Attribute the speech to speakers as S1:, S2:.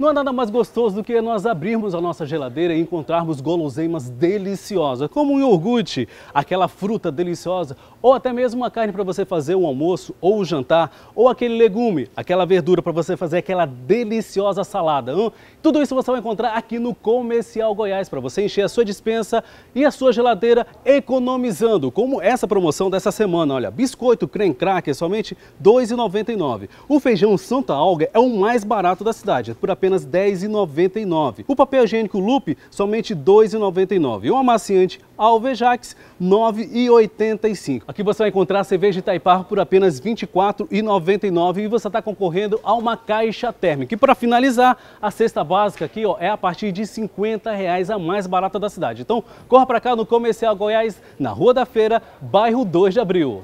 S1: Não há nada mais gostoso do que nós abrirmos a nossa geladeira e encontrarmos guloseimas deliciosas, como um iogurte, aquela fruta deliciosa, ou até mesmo uma carne para você fazer um almoço ou um jantar, ou aquele legume, aquela verdura para você fazer aquela deliciosa salada. Tudo isso você vai encontrar aqui no Comercial Goiás para você encher a sua dispensa e a sua geladeira economizando, como essa promoção dessa semana. Olha, biscoito creme cracker somente R$ 2,99. O feijão Santa Alga é o mais barato da cidade, por apenas apenas R$ 10,99. O papel higiênico Loop somente R$ 2,99. o amaciante Alvejax, R$ 9,85. Aqui você vai encontrar cerveja Itaipar por apenas R$ 24,99 e você está concorrendo a uma caixa térmica. E para finalizar, a cesta básica aqui ó, é a partir de R$ 50 reais a mais barata da cidade. Então, corra para cá no Comercial Goiás, na Rua da Feira, bairro 2 de Abril.